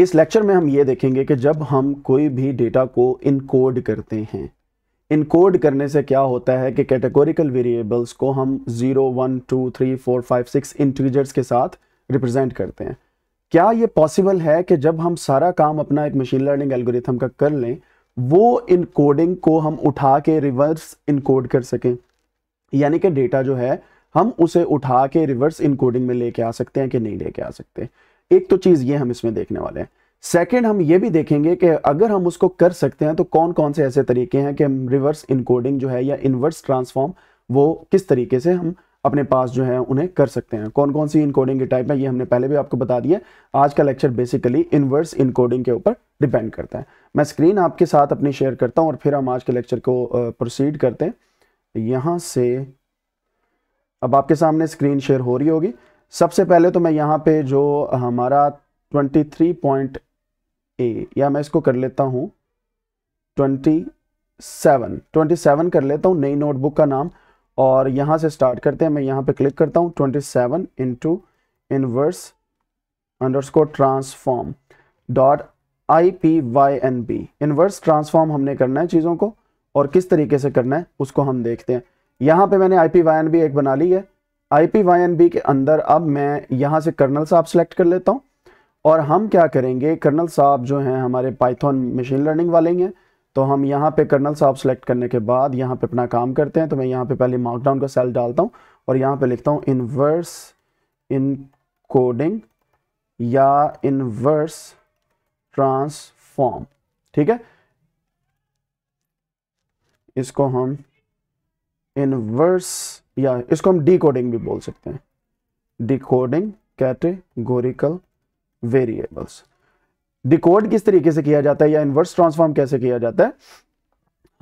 इस लेक्चर में हम ये देखेंगे कि जब हम कोई भी डेटा को इनकोड करते हैं इनकोड करने से क्या होता है कि कैटेगोरिकल वेरिएबल्स को हम zero one two three four five six integers के साथ रिप्रेजेंट करते हैं क्या ये पॉसिबल है कि जब हम सारा काम अपना एक मशीन लर्निंग एल्गोरिथम का कर लें वो इनकोडिंग को हम उठा के रिवर्स इनकोड कर सकें यानी कि डेटा जो है हम उसे उठा के रिवर्स इनकोडिंग में लेके आ सकते हैं कि नहीं लेके आ सकते एक तो चीज़ ये हम इसमें देखने वाले हैं सेकेंड हम ये भी देखेंगे कि अगर हम उसको कर सकते हैं तो कौन कौन से ऐसे तरीके हैं कि हम रिवर्स इनकोडिंग जो है या इनवर्स ट्रांसफॉर्म वो किस तरीके से हम अपने पास जो है उन्हें कर सकते हैं कौन कौन सी इनकोडिंग के टाइप है ये हमने पहले भी आपको बता दिया आज का लेक्चर बेसिकली इनवर्स इनकोडिंग के ऊपर डिपेंड करता है मैं स्क्रीन आपके साथ अपनी शेयर करता हूँ और फिर हम आज के लेक्चर को प्रोसीड करते हैं यहाँ से अब आपके सामने स्क्रीन शेयर हो रही होगी सबसे पहले तो मैं यहाँ पे जो हमारा ट्वेंटी थ्री पॉइंट ए या मैं इसको कर लेता हूँ ट्वेंटी सेवन ट्वेंटी सेवन कर लेता हूँ नई नोटबुक का नाम और यहाँ से स्टार्ट करते हैं मैं यहाँ पे क्लिक करता हूँ twenty seven into inverse underscore transform dot I P Y N B inverse transform हमने करना है चीज़ों को और किस तरीके से करना है उसको हम देखते हैं यहाँ पे मैंने I P Y N B एक बना ली है I P Y N B के अंदर अब मैं यहाँ से कर्नल साहब सेलेक्ट कर लेता हूँ और हम क्या करेंगे कर्नल साहब जो हैं हमारे पाइथन मशीन लर्निंग वाले हैं तो हम यहाँ पे कर्नल साहब सेलेक्ट करने के बाद यहाँ पे अपना काम करते हैं तो मैं यहाँ पे पहले मार्कडाउन का सेल डालता हूँ और यहाँ पे लिखता हूँ इनवर्स इन कोडिंग या इनवर्स ट्रांसफॉर्म ठीक है इसको हम इनवर्स या इसको हम डिकोडिंग भी बोल सकते हैं डिकोडिंग कैटेगोरिकल वेरिएबल्स डिकोड किस तरीके से किया जाता है या इनवर्स ट्रांसफॉर्म कैसे किया जाता है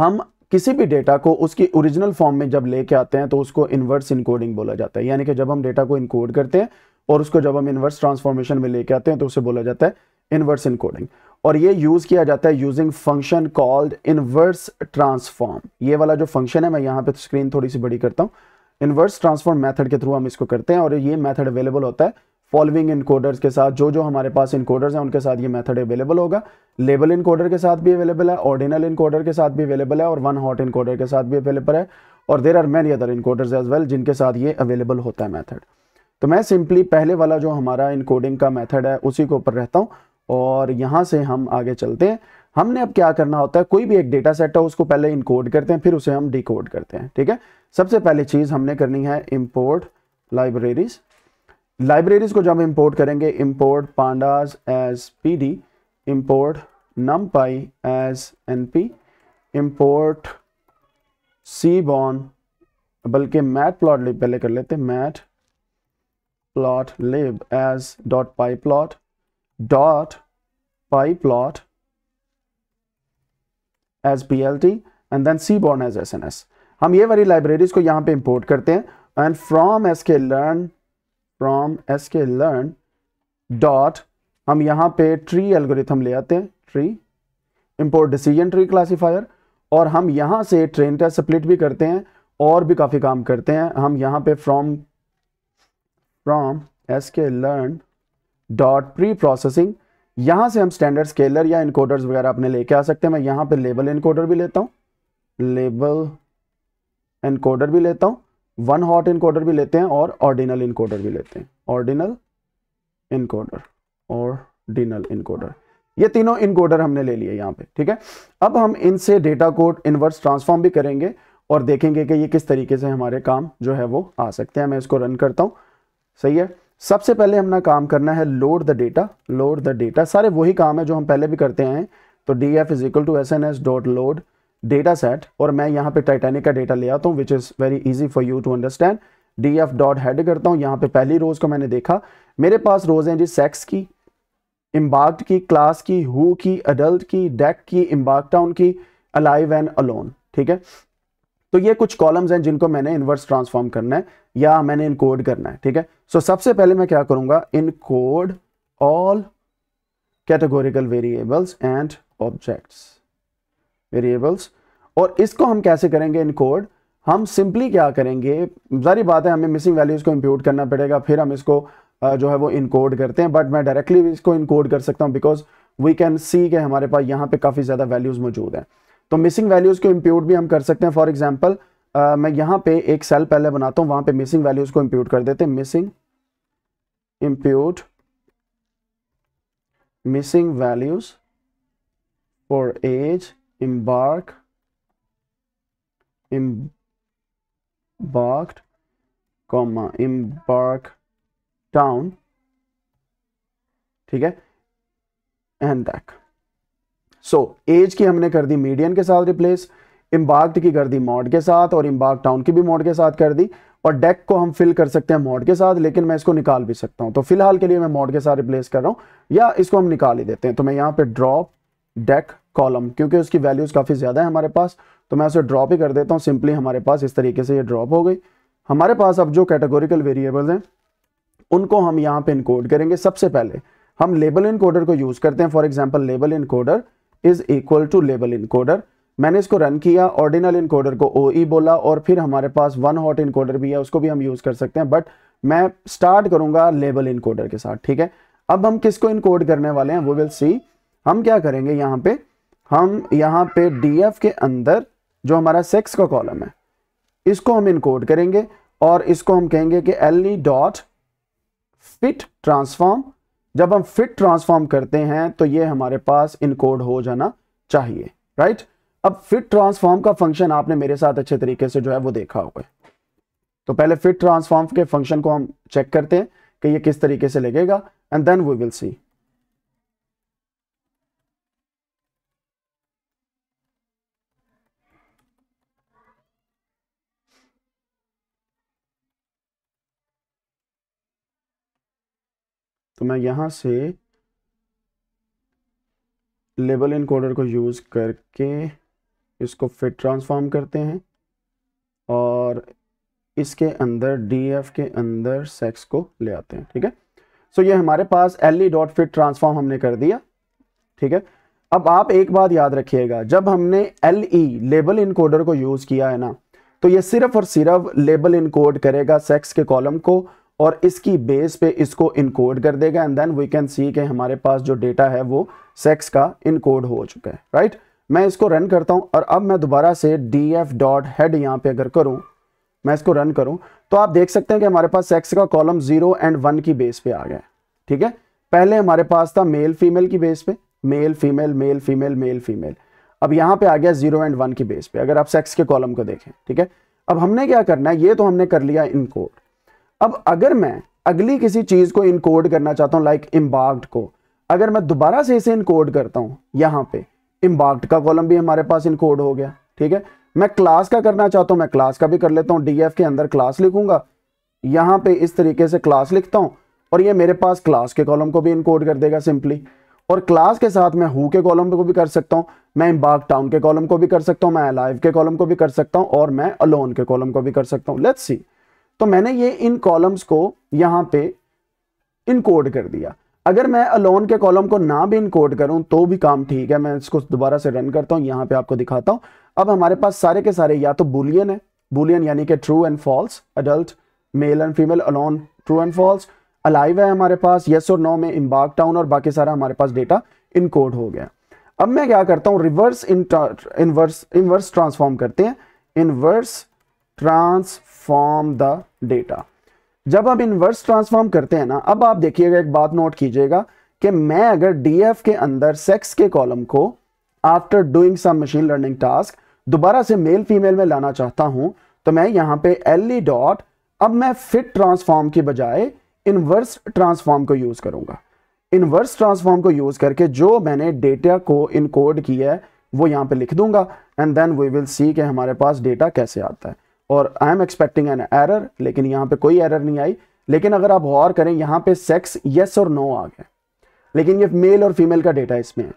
हम किसी भी डेटा को उसकी ओरिजिनल फॉर्म में जब लेके आते हैं तो उसको इनवर्स इनकोडिंग बोला जाता है यानी कि जब हम डेटा को इनकोड करते हैं और उसको जब हम इनवर्स ट्रांसफॉर्मेशन में लेके आते हैं तो उसे बोला जाता है इनवर्स इनकोडिंग और ये यूज किया जाता है using function called inverse transform ये वाला जो फंक्शन है मैं यहाँ पे स्क्रीन थोड़ी सी बड़ी करता हूँ इन्वर्स ट्रांसफॉर्म मेथड के थ्रू हम इसको करते हैं और ये मेथड अवेलेबल होता है फॉलोइंग इनकोडर्स के साथ जो जो हमारे पास इनकोडर्स हैं उनके साथ ये मेथड अवेलेबल होगा लेबल इनकोडर के साथ भी अवेलेबल है ऑर्डिनल इनकोडर के साथ भी अवेलेबल है और वन हॉट इनकोडर के साथ भी अवेलेबल है और there are many other encoders as well जिनके साथ ये अवेलेबल होता है मैथड तो मैं सिंपली पहले वाला जो हमारा इनकोडिंग का मैथड है उसी के ऊपर रहता हूँ और यहाँ से हम आगे चलते हैं हमने अब क्या करना होता है कोई भी एक डेटा सेट है उसको पहले इनकोड करते हैं फिर उसे हम डिकोड करते हैं ठीक है सबसे पहले चीज़ हमने करनी है इंपोर्ट लाइब्रेरीज लाइब्रेरीज को जब इंपोर्ट करेंगे import pandas as P D import numpy as N P import seaborn बल्कि मैट प्लॉट लिप पहले कर लेते matplotlib as dot py plot dot py plot as P L T and then seaborn as S N S हम ये वाली libraries को यहाँ पे इंपोर्ट करते हैं and from S K learn from S K learn dot हम यहाँ पे ट्री एल्गोरिथम ले आते हैं tree import decision tree classifier और हम यहाँ से ट्रेन का स्प्लिट भी करते हैं और भी काफ़ी काम करते हैं हम यहाँ पे from from S K learn dot preprocessing यहाँ से हम स्टैंडर्ड स्केलर या इनकोडर्स वगैरह अपने लेके आ सकते हैं मैं यहाँ पे लेबल इनकोडर भी लेता हूँ लेबल एनकोडर भी लेता हूँ वन हॉट इनकोडर भी लेते हैं और ऑर्डिनल इनकोडर भी लेते हैं ऑर्डिनल इनकोडर और डिनल इनकोडर ये तीनों इनकोडर हमने ले लिए यहाँ पे ठीक है अब हम इनसे डेटा कोड इनवर्स ट्रांसफॉर्म भी करेंगे और देखेंगे कि ये किस तरीके से हमारे काम जो है वो आ सकते हैं मैं इसको रन करता हूँ सही है सबसे पहले हमने काम करना है load the data load the data सारे वही काम है जो हम पहले भी करते हैं तो D F is equal to S N S dot load data set और मैं यहाँ पे टाइटेनिक का डेटा ले आता हूँ which is very easy for you to understand D F dot head करता हूँ यहाँ पे पहली रोज़ को मैंने देखा मेरे पास रोज़ हैं जी सेक्स की इम्बार्क्ड की क्लास की हु की अडल्ट की डेक की इम्बार्क टाउन की अलाइव एंड अलोन ठीक है तो ये कुछ कॉलम्स हैं जिनको मैंने इनवर्स ट्रांसफॉर्म करना है या मैंने इनकोड करना है ठीक है सो so, सबसे पहले मैं क्या करूंगा encode all categorical variables and objects variables और इसको हम कैसे करेंगे इन कोड हम सिंपली क्या करेंगे जारी बात है हमें मिसिंग वैल्यूज़ को इम्प्यूट करना पड़ेगा फिर हम इसको जो है वो इनकोड करते हैं बट मैं डायरेक्टली इसको इनकोड कर सकता हूँ बिकॉज वी कैन सी के हमारे पास यहाँ पे काफ़ी ज़्यादा वैल्यूज़ मौजूद हैं तो मिसिंग वैल्यूज़ को इम्प्यूट भी हम कर सकते हैं फॉर एग्जाम्पल मैं यहाँ पे एक सेल पहले बनाता हूँ वहाँ पे मिसिंग वैल्यूज़ को इम्प्यूट कर देते हैं missing impute missing values for age embark embarked comma embark down ठीक है एंड दैक सो एज की हमने कर दी मीडियन के साथ रिप्लेस इम्बार्क्ड की कर दी मॉड के साथ और इम्बार्क टाउन की भी मॉड के साथ कर दी और डेक को हम फिल कर सकते हैं मॉड के साथ लेकिन मैं इसको निकाल भी सकता हूं तो फिलहाल के लिए मैं मॉड के साथ रिप्लेस कर रहा हूं या इसको हम निकाल ही देते हैं तो मैं यहां पे ड्रॉप डेक कॉलम क्योंकि उसकी वैल्यूज़ काफ़ी ज़्यादा है हमारे पास तो मैं उसे ड्रॉप ही कर देता हूँ सिंपली हमारे पास इस तरीके से ये ड्रॉप हो गई हमारे पास अब जो कैटेगोरिकल वेरिएबल्स हैं उनको हम यहाँ पे इनकोड करेंगे सबसे पहले हम लेबल इनकोडर को यूज़ करते हैं for example label encoder is equal to label encoder मैंने इसको रन किया ऑर्डिनल इनकोडर को ओ ई बोला और फिर हमारे पास वन हॉट इनकोडर भी है उसको भी हम यूज़ कर सकते हैं बट मैं स्टार्ट करूंगा लेबल इनकोडर के साथ ठीक है अब हम किसको इनकोड करने वाले हैं वो विल सी हम क्या करेंगे यहाँ पे हम यहाँ पे df के अंदर जो हमारा सेक्स का कॉलम है इसको हम इनकोड करेंगे और इसको हम कहेंगे कि L E dot fit transform जब हम फिट ट्रांसफॉर्म करते हैं तो ये हमारे पास इनकोड हो जाना चाहिए राइट अब फिट ट्रांसफॉर्म का फंक्शन आपने मेरे साथ अच्छे तरीके से जो है वो देखा होगा तो पहले फिट ट्रांसफॉर्म के फंक्शन को हम चेक करते हैं कि ये किस तरीके से लगेगा and then we will see तो मैं यहाँ से लेबल इनकोडर को यूज़ करके इसको फिट ट्रांसफॉर्म करते हैं और इसके अंदर डी एफ के अंदर सेक्स को ले आते हैं ठीक है सो so, ये हमारे पास L E dot fit transform हमने कर दिया ठीक है अब आप एक बात याद रखिएगा जब हमने एल ई लेबल इनकोडर को यूज़ किया है ना तो ये सिर्फ और सिर्फ लेबल इनकोड करेगा सेक्स के कॉलम को और इसकी बेस पे इसको इनकोड कर देगा and then we can see के हमारे पास जो डेटा है वो सेक्स का इनकोड हो चुका है राइट right? मैं इसको रन करता हूं और अब मैं दोबारा से डी एफ डॉट हेड यहाँ पे अगर करूं मैं इसको रन करूं तो आप देख सकते हैं कि हमारे पास सेक्स का कॉलम जीरो एंड वन की बेस पे आ गया ठीक है पहले हमारे पास था मेल फीमेल की बेस पे male female male female male female अब यहाँ पे आ गया जीरो एंड वन की बेस पे अगर आप सेक्स के कॉलम को देखें ठीक है अब हमने क्या करना है ये तो हमने कर लिया इनकोड अब अगर मैं अगली किसी चीज़ को इनकोड करना चाहता हूँ लाइक इम्बार्क्ड को अगर मैं दोबारा से इसे इनकोड करता हूँ यहाँ पे इम्बाग्ड का कॉलम भी हमारे पास इनकोड हो गया ठीक है मैं क्लास का करना चाहता हूँ मैं क्लास का भी कर लेता हूँ डी के अंदर क्लास लिखूंगा यहाँ पे इस तरीके से क्लास लिखता हूँ और ये मेरे पास क्लास के कॉलम को भी इनकोड कर देगा सिंपली और क्लास के साथ मैं हु के कॉलम को भी कर सकता हूँ मैं इम्बार्क टाउन के कॉलम को भी कर सकता हूँ मैं अलाइव के कॉलम को भी कर सकता हूँ और मैं अलोन के कॉलम को भी कर सकता हूँ लेट्स सी तो मैंने ये इन कॉलम्स को यहां पे इनकोड कर दिया अगर मैं अलोन के कॉलम को ना भी इनकोड करूं तो भी काम ठीक है मैं इसको दोबारा से रन करता हूं यहां पे आपको दिखाता हूं अब हमारे पास सारे के सारे या तो बुलियन है बुलियन यानी कि true and false adult male and female alone true and false alive है हमारे पास येस और नो में इम्बाक टाउन और बाकी सारा हमारे पास डेटा इनकोड हो गया अब मैं क्या करता हूँ रिवर्स इनवर्स इनवर्स ट्रांसफॉर्म करते हैं inverse transform the data जब हम इनवर्स ट्रांसफॉर्म करते हैं ना अब आप देखिएगा एक बात नोट कीजिएगा कि मैं अगर डीएफ के अंदर सेक्स के कॉलम को after doing some machine learning task दोबारा से मेल फीमेल में लाना चाहता हूं तो मैं यहां पे एल ई डॉट अब मैं फिट ट्रांसफॉर्म के बजाय इनवर्स ट्रांसफॉर्म को यूज करूंगा इनवर्स ट्रांसफॉर्म को यूज करके जो मैंने डेटा को इनकोड किया है वो यहाँ पे लिख दूंगा and then we will see के हमारे पास डेटा कैसे आता है और I am expecting an error लेकिन यहाँ पे कोई एरर नहीं आई लेकिन अगर आप गौर करें यहाँ पे सेक्स येस और नो आ गया लेकिन ये मेल और फीमेल का डेटा इसमें है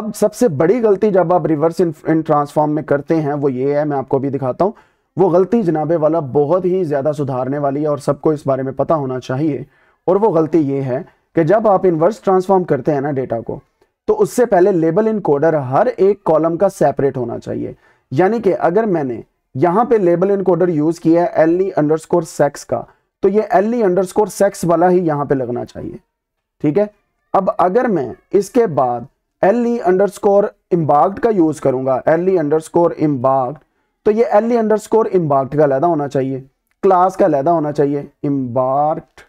अब सबसे बड़ी गलती जब आप रिवर्स इन इन ट्रांसफॉर्म में करते हैं वो ये है मैं आपको भी दिखाता हूँ वो गलती जनाबे वाला बहुत ही ज़्यादा सुधारने वाली है और सबको इस बारे में पता होना चाहिए और वो गलती ये है कि जब आप इनवर्स ट्रांसफॉर्म करते हैं ना डेटा को तो उससे पहले लेबल इनकोडर हर एक कॉलम का सेपरेट होना चाहिए यानी कि अगर मैंने यहां पे लेबल इनकोडर यूज किया है एल अंडरस्कोर सेक्स का तो ये एल अंडरस्कोर सेक्स वाला ही यहां पे लगना चाहिए ठीक है अब अगर मैं इसके बाद L E underscore embarked का यूज करूंगा L E underscore embarked तो ये L E underscore embarked का लहदा होना चाहिए क्लास का लहदा होना चाहिए इम्बार्ट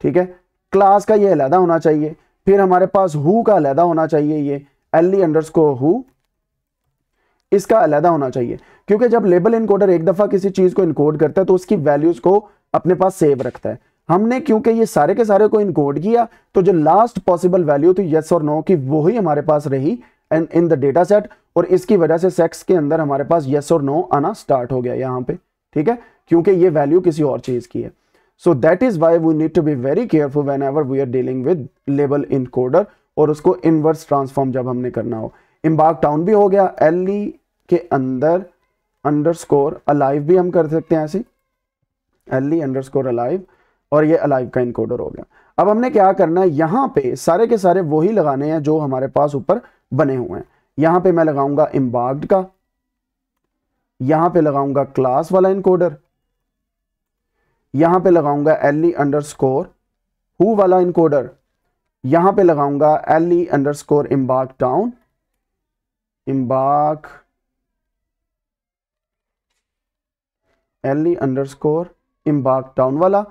ठीक है क्लास का ये लहदा होना चाहिए फिर हमारे पास हु का लहदा होना चाहिए ये L E underscore who इसका अलहदा होना चाहिए क्योंकि जब लेबल इनकोडर एक दफ़ा किसी चीज़ को इनकोड करता है तो उसकी वैल्यूज़ को अपने पास सेव रखता है हमने क्योंकि ये सारे के सारे को इनकोड किया तो जो लास्ट पॉसिबल वैल्यू थी येस और नो की वो ही हमारे पास रही and in the data set और इसकी वजह से सेक्स के अंदर हमारे पास यस और नो आना स्टार्ट हो गया यहाँ पे ठीक है क्योंकि ये वैल्यू किसी और चीज़ की है so that is why we need to be very careful whenever we are dealing with label encoder और उसको इनवर्स ट्रांसफॉर्म जब हमने करना हो इम्बाग टाउन भी हो गया एल e के अंदर अंडर स्कोर अलाइव भी हम कर सकते हैं ऐसी L E underscore alive और ये अलाइव का इनकोडर हो गया अब हमने क्या करना है यहां पे सारे के सारे वही लगाने हैं जो हमारे पास ऊपर बने हुए हैं यहां पे मैं लगाऊंगा इम्बाग्ड का यहां पे लगाऊंगा क्लास वाला इनकोडर यहां पे लगाऊंगा L E underscore who वाला इनकोडर यहां पे लगाऊंगा L E underscore embark town embark L E underscore embark town वाला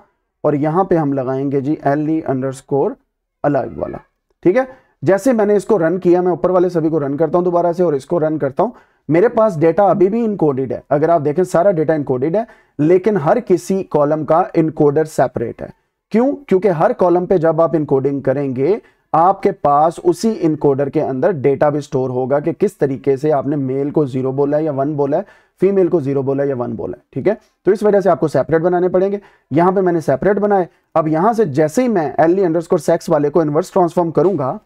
और यहाँ पे हम लगाएंगे जी L E underscore alive वाला ठीक है जैसे मैंने इसको रन किया मैं ऊपर वाले सभी को रन करता हूँ दोबारा से और इसको रन करता हूँ मेरे पास डेटा अभी भी इनकोडेड है अगर आप देखें सारा डेटा इनकोडेड है लेकिन हर किसी कॉलम का इनकोडर सेपरेट है क्यों क्योंकि हर कॉलम पे जब आप इनकोडिंग करेंगे आपके पास उसी इनकोडर के अंदर डेटा भी स्टोर होगा कि किस तरीके से आपने मेल को जीरो बोला है या वन बोला है फीमेल को जीरो बोला है या वन बोला है ठीक है तो इस वजह से आपको सेपरेट बनाने पड़ेंगे यहां पे मैंने सेपरेट बनाए अब यहां से जैसे ही मैं एल अंडरस्कोर सेक्स वाले को इनवर्स ट्रांसफॉर्म करूंगा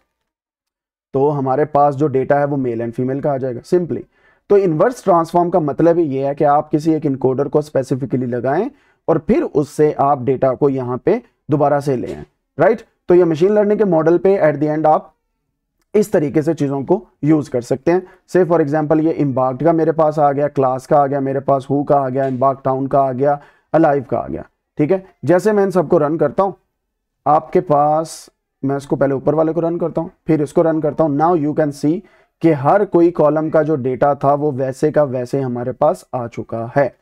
तो हमारे पास जो डेटा है वो मेल एंड फीमेल का आ जाएगा सिंपली तो इनवर्स ट्रांसफॉर्म का मतलब ये है कि आप किसी एक इनकोडर को स्पेसिफिकली लगाए और फिर उससे आप डेटा को यहां पर दोबारा से ले आए राइट तो ये मशीन लर्निंग के मॉडल पे एट द एंड आप इस तरीके से चीज़ों को यूज़ कर सकते हैं से फॉर एग्जांपल ये इम्बाक्ट का मेरे पास आ गया क्लास का आ गया मेरे पास हु का आ गया इम्बाक टाउन का आ गया अलाइव का आ गया ठीक है जैसे मैं इन सबको रन करता हूं आपके पास मैं इसको पहले ऊपर वाले को रन करता हूं फिर इसको रन करता हूं नाउ यू कैन सी कि हर कोई कॉलम का जो डेटा था वो वैसे का वैसे हमारे पास आ चुका है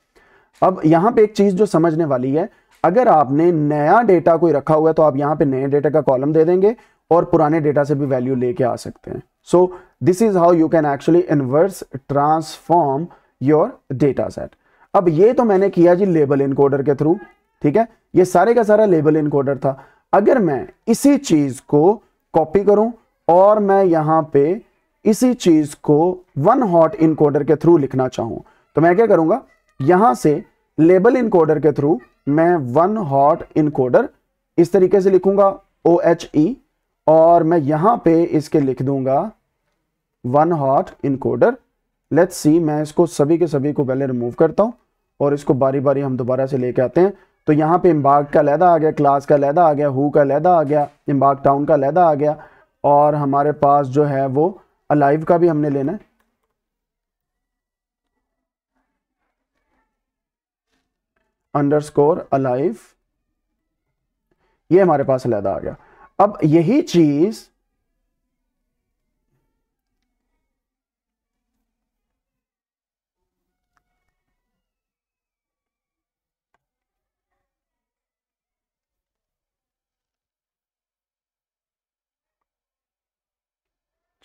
अब यहां पे एक चीज़ जो समझने वाली है अगर आपने नया डेटा कोई रखा हुआ है तो आप यहां पे नए डेटा का कॉलम दे देंगे और पुराने डेटा से भी वैल्यू लेके आ सकते हैं so this is how you can actually inverse transform your data set अब ये तो मैंने किया जी लेबल इनकोडर के थ्रू ठीक है ये सारे का सारा लेबल इनकोडर था अगर मैं इसी चीज को कॉपी करूं और मैं यहां पे इसी चीज को वन हॉट इनकोडर के थ्रू लिखना चाहूं तो मैं क्या करूंगा यहां से लेबल इनकोडर के थ्रू मैं वन हॉट इनकोडर इस तरीके से लिखूंगा ओ एच ई और मैं यहां पे इसके लिख दूंगा one hot encoder let's see मैं इसको सभी के सभी को पहले रिमूव करता हूं और इसको बारी बारी हम दोबारा से लेके आते हैं तो यहाँ पे इम्बाग का लहदा आ गया क्लास का लहदा आ गया हु का लहदा आ गया इम्बाग टाउन का लहदा आ गया और हमारे पास जो है वो अलाइव का भी हमने लेना है अंडर स्कोर अलाइव ये हमारे पास अलहदा आ गया अब यही चीज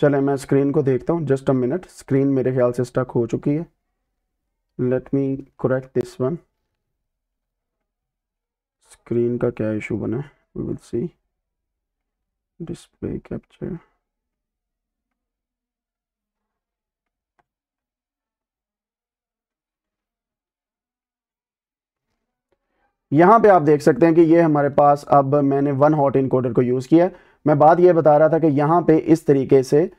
चले मैं स्क्रीन को देखता हूं जस्ट अ मिनट स्क्रीन मेरे ख्याल से स्टक हो चुकी है let me correct this one screen का क्या इशू बना है we will see display capture यहाँ पे आप देख सकते हैं कि ये हमारे पास अब मैंने वन हॉट इनकोडर को यूज़ किया मैं बात ये बता रहा था कि यहाँ पे इस तरीके से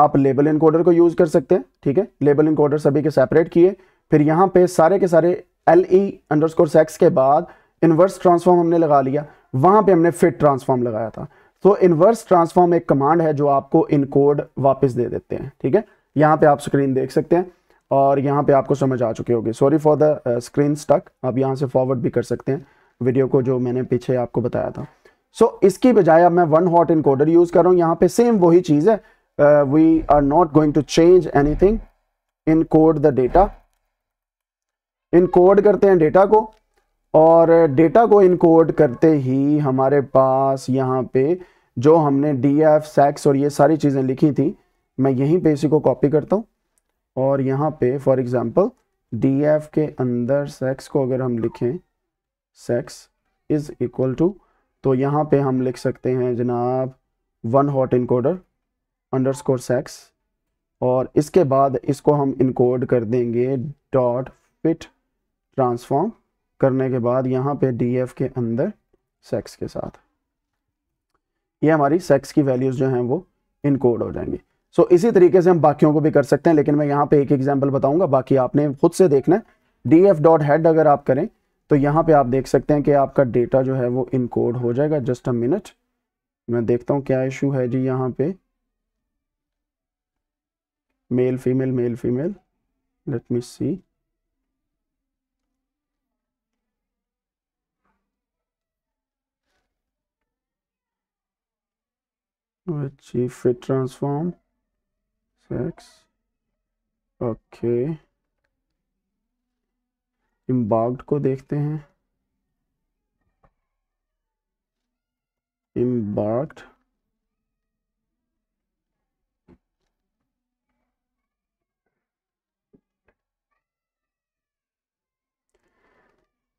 आप लेबल इनकोडर को यूज़ कर सकते हैं ठीक है लेबल इनकोडर सभी के सेपरेट किए फिर यहाँ पे सारे के सारे एल ई स्कोर सेक्स के बाद इन्वर्स ट्रांसफॉर्म हमने लगा लिया वहां पे हमने फिट ट्रांसफॉर्म लगाया था तो इन्वर्स ट्रांसफॉर्म एक कमांड है जो आपको इनकोड वापस दे देते हैं ठीक है यहाँ पे आप स्क्रीन देख सकते हैं और यहाँ पे आपको समझ आ चुके होगी sorry for the screen stuck आप यहाँ से फॉरवर्ड भी कर सकते हैं वीडियो को जो मैंने पीछे आपको बताया था सो so, इसकी बजाय अब मैं वन हॉट इनकोडर यूज़ कर रहा हूँ यहाँ पे सेम वही चीज़ है we are not going to change encode the data encode करते हैं डेटा को और डेटा को इनकोड करते ही हमारे पास यहाँ पे जो हमने डी एफ सैक्स और ये सारी चीज़ें लिखी थी मैं यहीं पे इसी को कॉपी करता हूँ और यहाँ पे फॉर एग्ज़ाम्पल डी एफ के अंदर सेक्स को अगर हम लिखें सेक्स इज़ इक्वल टू तो यहाँ पे हम लिख सकते हैं जनाब one hot encoder underscore sex और इसके बाद इसको हम इनकोड कर देंगे डॉट फिट ट्रांसफॉर्म करने के बाद यहाँ पे डी एफ के अंदर सेक्स के साथ ये हमारी सेक्स की वैल्यूज जो हैं वो इनकोड हो जाएंगी सो so, इसी तरीके से हम बाकियों को भी कर सकते हैं लेकिन मैं यहाँ पे एक एग्जाम्पल बताऊंगा बाकी आपने खुद से देखना है डी एफ डॉट हेड अगर आप करें तो यहाँ पे आप देख सकते हैं कि आपका डेटा जो है वो इनकोड हो जाएगा जस्ट अ मिनट मैं देखता हूँ क्या इशू है जी यहाँ पे male female male female let me see which if we transform sex okay embarked को देखते हैं embarked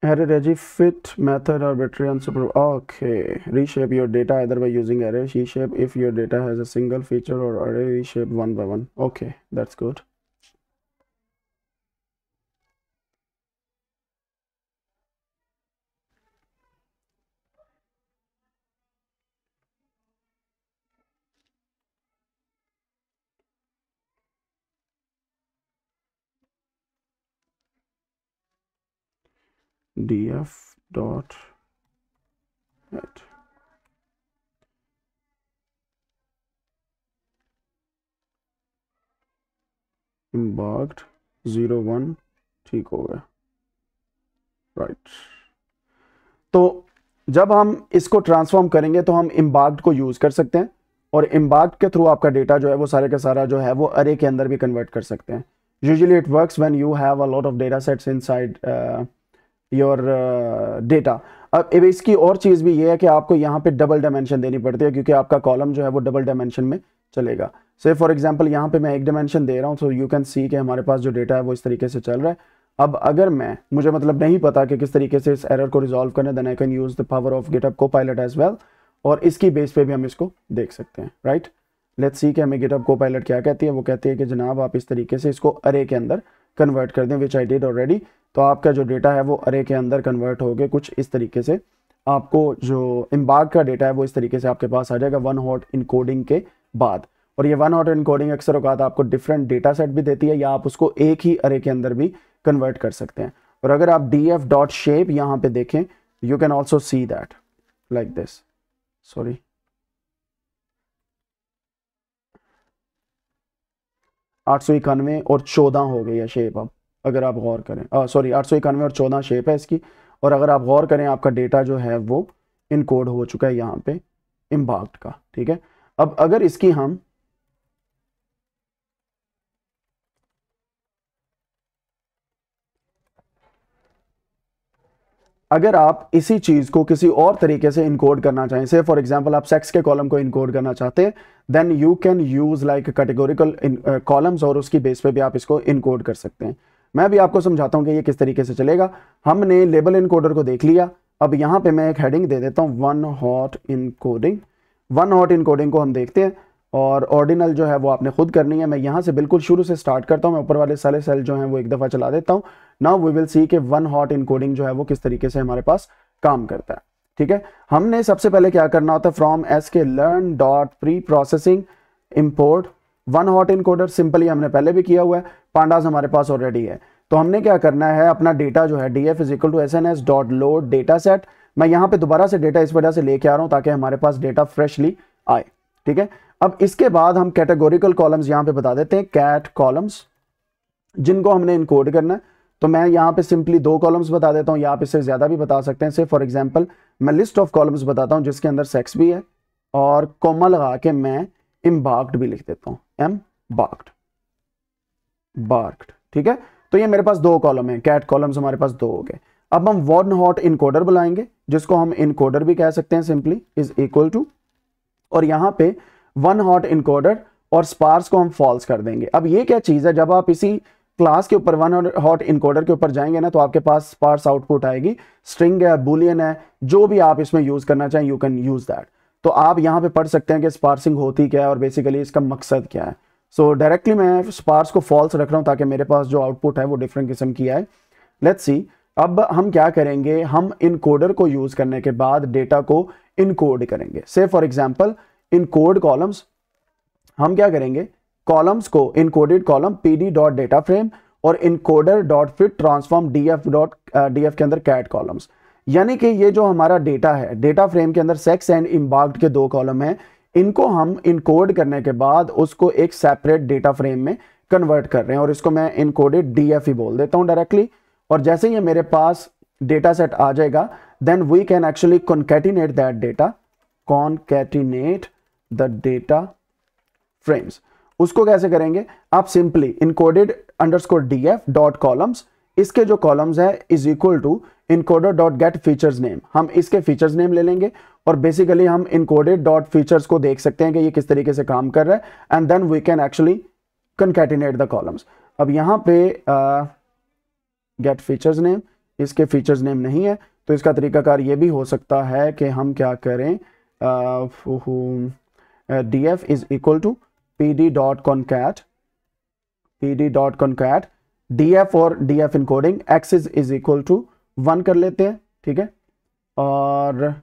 array regif fit method arbitrary and super okay reshape your data either by using array reshape if your data has a single feature or array reshape one by one okay that's good df dot net embarked zero one ठीक हो गया right तो जब हम इसको transform करेंगे तो हम इम्बार्ड को यूज कर सकते हैं और इम्बार्ड के थ्रू आपका डेटा जो है वो सारे का सारा जो है वो अरे के अंदर भी कन्वर्ट कर सकते हैं usually it works when you have a lot of data sets inside your data uh, अब अब इसकी और चीज़ भी ये है कि आपको यहाँ पे डबल डायमेंशन देनी पड़ती है क्योंकि आपका कॉलम जो है वो डबल डायमेंशन में चलेगा से फॉर एग्जाम्पल यहाँ पे मैं एक डायमेंशन दे रहा हूँ तो यू कैन सी कि हमारे पास जो डेटा है वो इस तरीके से चल रहा है अब अगर मैं मुझे मतलब नहीं पता कि किस तरीके से इस एरर को रिजोल्व करना then I can use the power of गेटअप को पायलट एज वेल और इसकी बेस पे भी हम इसको देख सकते हैं राइट लेट्स सी कि हमें गेटअप को पायलट क्या कहती है वो कहती है कि जनाब आप इस तरीके से इसको अरे के अंदर कन्वर्ट कर दें विच आई डिड ऑलरेडी तो आपका जो डेटा है वो अरे के अंदर कन्वर्ट हो गए कुछ इस तरीके से आपको जो इम्बाग का डेटा है वो इस तरीके से आपके पास आ जाएगा वन हॉट इनकोडिंग के बाद और ये वन हॉट इनकोडिंग अक्सर अवकात आपको डिफरेंट डेटा सेट भी देती है या आप उसको एक ही अरे के अंदर भी कन्वर्ट कर सकते हैं और अगर आप डी एफ डॉट शेप यहाँ पे देखें you can also see that like this sorry आठ सौ इक्यानवे और चौदह हो गई है शेप अब अगर आप गौर करें सॉरी आठ सौ इक्यानवे और चौदह शेप है इसकी और अगर आप गौर करें आपका डेटा जो है वो इनकोड हो चुका है यहाँ पे इम्बाक्ट का ठीक है अब अगर इसकी हम अगर आप इसी चीज़ को किसी और तरीके से इनकोड करना चाहें से फॉर एग्जांपल आप सेक्स के कॉलम को इनकोड करना चाहते हैं then you can use like categorical columns और उसकी बेस पे भी आप इसको इनकोड कर सकते हैं मैं भी आपको समझाता हूँ कि ये किस तरीके से चलेगा हमने लेबल इनकोडर को देख लिया अब यहाँ पर मैं एक हेडिंग दे देता हूँ one hot encoding one hot encoding को हम देखते हैं और ऑर्डिनल जो है वो आपने खुद करनी है मैं यहाँ से बिल्कुल शुरू से स्टार्ट करता हूँ मैं ऊपर वाले सारे सेल जो हैं वो एक दफ़ा चला देता हूँ नाउ वी विल सी के वन हॉट इनकोडिंग जो है वो किस तरीके से हमारे पास काम करता है ठीक है हमने सबसे पहले क्या करना होता है from S K learn dot preprocessing import one hot encoder simply हमने पहले भी किया हुआ है पांडाज हमारे पास ऑलरेडी है तो हमने क्या करना है अपना डेटा जो है D F is equal to S N S dot load data set मैं यहाँ पे दोबारा से डेटा इस वजह से लेके आ रहा हूँ ताकि हमारे पास डेटा फ्रेशली आए ठीक है अब इसके बाद हम कैटेगोरिकल कॉलम्स यहां पे बता देते हैं कैट कॉलम्स जिनको हमने इनकोड करना है तो मैं यहाँ पे सिंपली दो कॉलम्स बता देता हूं या आप इससे ज़्यादा भी बता सकते हैं से फॉर एग्जाम्पल मैं लिस्ट ऑफ कॉलम्स बताता हूं जिसके अंदर सेक्स भी है और कोमा लगा के मैं इम्बार्क्ड भी लिख देता हूँ एम बार्क्ड बार्क्ड ठीक है तो ये मेरे पास दो कॉलम है कैट कॉलम्स हमारे पास दो हो गए अब हम वन हॉट इनकोडर बुलाएंगे जिसको हम इनकोडर भी कह सकते हैं सिंपली इज इक्वल टू और यहां पे वन हॉट इनकोडर और स्पार्स को हम फॉल्स कर देंगे अब ये क्या चीज़ है जब आप इसी क्लास के ऊपर वन हॉट इनकोडर के ऊपर जाएंगे ना तो आपके पास स्पार्स आउटपुट आएगी स्ट्रिंग है बुलियन है जो भी आप इसमें यूज़ करना चाहें यू कैन यूज़ दैट तो आप यहाँ पे पढ़ सकते हैं कि स्पार्सिंग होती क्या है और बेसिकली इसका मकसद क्या है सो so, डायरेक्टली मैं स्पार्स को फॉल्स रख रहा हूँ ताकि मेरे पास जो आउटपुट है वो डिफरेंट किस्म की आए लेट्स सी अब हम क्या करेंगे हम इनकोडर को यूज़ करने के बाद डेटा को इनकोड करेंगे say for example encode columns हम क्या करेंगे कॉलम्स को encoded column P D dot data frame और encoder dot fit transform D F dot D F के अंदर कैट कॉलम्स यानी कि ये जो हमारा डेटा है डेटा फ्रेम के अंदर सेक्स एंड इम्बाग्ड के दो कॉलम हैं इनको हम इनकोड करने के बाद उसको एक सेपरेट डेटा फ्रेम में कन्वर्ट कर रहे हैं और इसको मैं इनकोडेड डी एफ ही बोल देता हूँ डायरेक्टली और जैसे ही मेरे पास डेटा सेट आ जाएगा then we can actually concatenate that data concatenate the data frames उसको कैसे करेंगे आप simply encoded score D F dot columns इसके जो कॉलम्स है is equal to encoder dot get features name हम इसके फीचर्स नेम ले लेंगे और बेसिकली हम इनकोडेड डॉट फीचर्स को देख सकते हैं कि ये किस तरीके से काम कर रहा है and then we can actually concatenate the columns अब यहाँ पे गेट फीचर्स नेम इसके फीचर्स नेम नहीं है तो इसका तरीकाकार ये भी हो सकता है कि हम क्या करें uh, Uh, df is equal to pd dot concat pd dot concat df और df encoding x is, is equal to one कर लेते हैं ठीक है और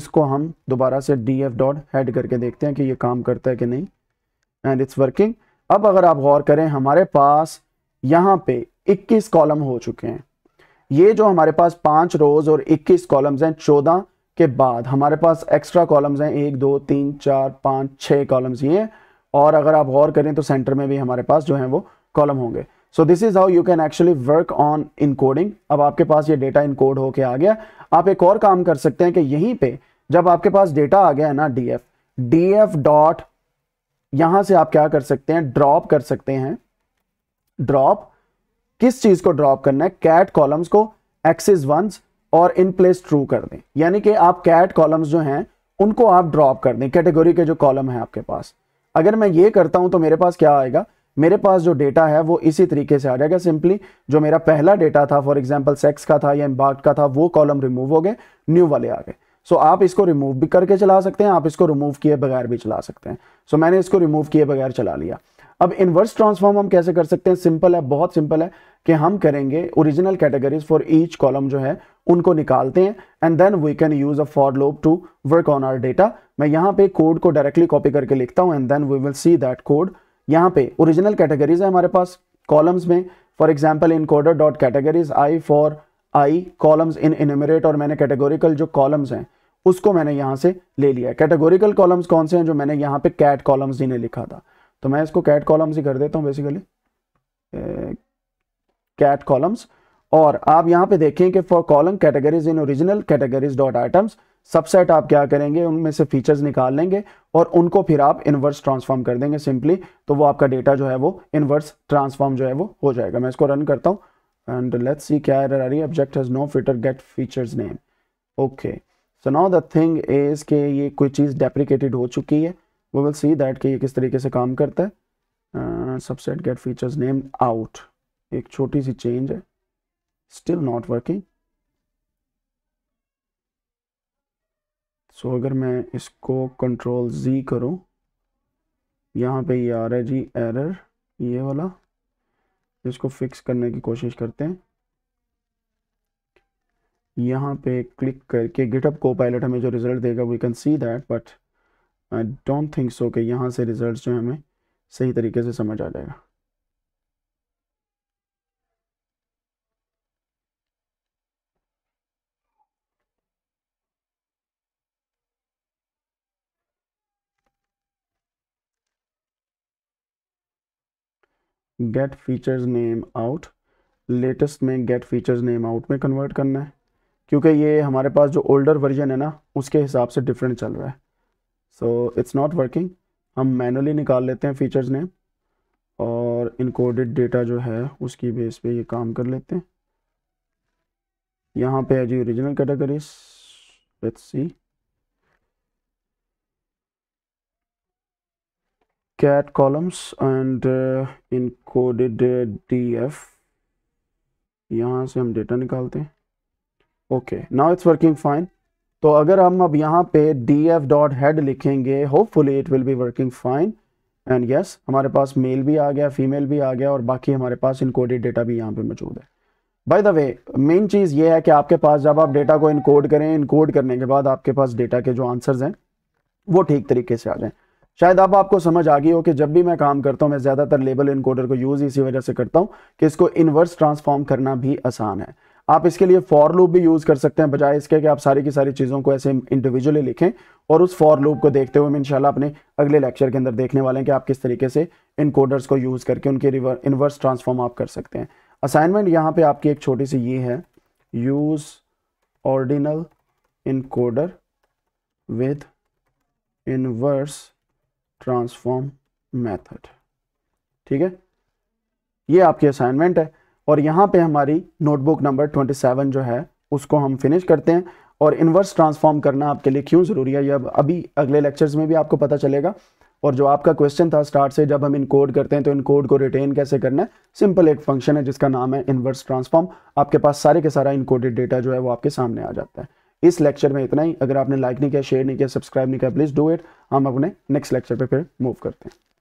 इसको हम दोबारा से डी एफ डॉट हेड करके देखते हैं कि ये काम करता है कि नहीं एंड इट्स वर्किंग अब अगर आप गौर करें हमारे पास यहाँ पे 21 कॉलम हो चुके हैं ये जो हमारे पास पांच रोज और 21 कॉलम्स हैं के बाद हमारे पास एक्स्ट्रा कॉलम्स हैं एक दो तीन चार पाँच छः कॉलम्स ये हैं और अगर आप गौर करें तो सेंटर में भी हमारे पास जो है वो कॉलम होंगे so this is how you can actually work on encoding अब आपके पास ये डेटा इनकोड होके आ गया आप एक और काम कर सकते हैं कि यहीं पे जब आपके पास डेटा आ गया है ना D F D F dot यहां से आप क्या कर सकते हैं ड्रॉप कर सकते हैं ड्रॉप किस चीज को ड्रॉप करना है कैट कॉलम्स को एक्सिस वंस और इन प्लेस ट्रू कर दें यानी कि आप कैट कॉलम्स जो हैं उनको आप ड्रॉप कर दें कैटेगरी के जो कॉलम है आपके पास अगर मैं ये करता हूं तो मेरे पास क्या आएगा मेरे पास जो डेटा है वो इसी तरीके से आ जाएगा सिंपली जो मेरा पहला डेटा था फॉर एग्जाम्पल सेक्स का था या एम्बार्क का था वो कॉलम रिमूव हो गए न्यू वाले आ गए सो so, आप इसको रिमूव भी करके चला सकते हैं आप इसको रिमूव किए बगैर भी चला सकते हैं सो so, मैंने इसको रिमूव किए बगैर चला लिया अब इनवर्स ट्रांसफॉर्म हम कैसे कर सकते हैं सिंपल है बहुत सिंपल है कि हम करेंगे original categories for each column जो है उनको निकालते हैं and then we can use a for loop to work on our data मैं यहाँ पे कोड को डायरेक्टली कॉपी करके लिखता हूँ and then we will see that code यहाँ पे ओरिजिनल कैटेगरीज है हमारे पास कॉलम्स में for example in coder dot categories I for I columns in enumerate और मैंने कैटेगोरिकल जो कॉलम्स हैं उसको मैंने यहाँ से ले लिया कैटेगोरिकल कॉलम्स कौन से हैं जो मैंने यहाँ पे कैट कॉलम्स जिन्हें लिखा था तो मैं इसको कैट कॉलम्स ही कर देता हूँ बेसिकली कैट कॉलम्स और आप यहाँ पे देखें कि for column categories in original categories dot items subset आप क्या करेंगे उनमें से फीचर्स निकाल लेंगे और उनको फिर आप इनवर्स ट्रांसफॉर्म कर देंगे सिंपली तो वो आपका डेटा जो है वो इनवर्स ट्रांसफॉर्म जो है वो हो जाएगा मैं इसको रन करता हूँ एंड लेट्स सी क्या आ रही object has no fitter get features name okay so now the thing is के ये कोई चीज़ डेप्रिकेटेड हो चुकी है वो विल सी दैट कि ये किस तरीके से काम करता है subset get features name out एक छोटी सी चेंज है स्टिल नॉट वर्किंग सो अगर मैं इसको कंट्रोल जी करूं यहाँ पे ये आ रहा है जी एरर ये वाला इसको फिक्स करने की कोशिश करते हैं यहाँ पे क्लिक करके गिटअप को पायलट हमें जो रिजल्ट देगा we can see that but I don't think so कि यहाँ से रिज़ल्ट जो है हमें सही तरीके से समझ आ जाएगा get features name out latest में गेट फीचर्स नेम आउट में कन्वर्ट करना है क्योंकि ये हमारे पास जो ओल्डर वर्जन है ना उसके हिसाब से डिफरेंट चल रहा है सो इट्स नॉट वर्किंग हम मैनुअली निकाल लेते हैं फीचर्स नेम और इनकोडेड डेटा जो है उसकी बेस पे ये काम कर लेते हैं यहाँ पे है जी original categories let's see cat columns and encoded D F यहाँ से हम डेटा निकालते हैं okay now it's working fine तो अगर हम अब यहाँ पे डी एफ डॉट हेड लिखेंगे hopefully it will be working fine and yes हमारे पास मेल भी आ गया फीमेल भी आ गया और बाकी हमारे पास इनकोडेड डेटा भी यहाँ पे मौजूद है बाई द वे मेन चीज़ ये है कि आपके पास जब आप डेटा को इनकोड करें इनकोड करने के बाद आपके पास डेटा के जो आंसर्स हैं वो ठीक तरीके से आ जाएं शायद अब आप आपको समझ आ गई हो कि जब भी मैं काम करता हूँ मैं ज़्यादातर लेबल इनकोडर को यूज़ इसी वजह से करता हूँ कि इसको इनवर्स ट्रांसफॉर्म करना भी आसान है आप इसके लिए फॉर लूप भी यूज़ कर सकते हैं बजाय इसके कि आप सारी की सारी चीज़ों को ऐसे इंडिविजुअली लिखें और उस फॉर लूप को देखते हुए हम इंशाल्लाह अपने अगले लेक्चर के अंदर देखने वाले हैं कि आप किस तरीके से इन कोडर्स को यूज़ करके उनके इनवर्स ट्रांसफॉर्म आप कर सकते हैं असाइनमेंट यहाँ पर आपकी एक छोटी सी ये है use ordinal coder with inverse transform method ठीक है ये आपकी असाइनमेंट है और यहाँ पे हमारी नोटबुक नंबर 27 जो है उसको हम फिनिश करते हैं और इन्वर्स ट्रांसफॉर्म करना आपके लिए क्यों ज़रूरी है यह अभी अगले लेक्चर्स में भी आपको पता चलेगा और जो आपका क्वेश्चन था स्टार्ट से जब हम इनकोड करते हैं तो इनकोड को रिटेन कैसे करना है सिंपल एक फंक्शन है जिसका नाम है इन्वर्स ट्रांसफॉर्म आपके पास सारे के सारा इनकोडेड डेटा जो है वो आपके सामने आ जाता है इस लेक्चर में इतना ही अगर आपने लाइक नहीं किया शेयर नहीं किया सब्सक्राइब नहीं किया प्लीज़ डू इट हम अपने नेक्स्ट लेक्चर पे फिर मूव करते हैं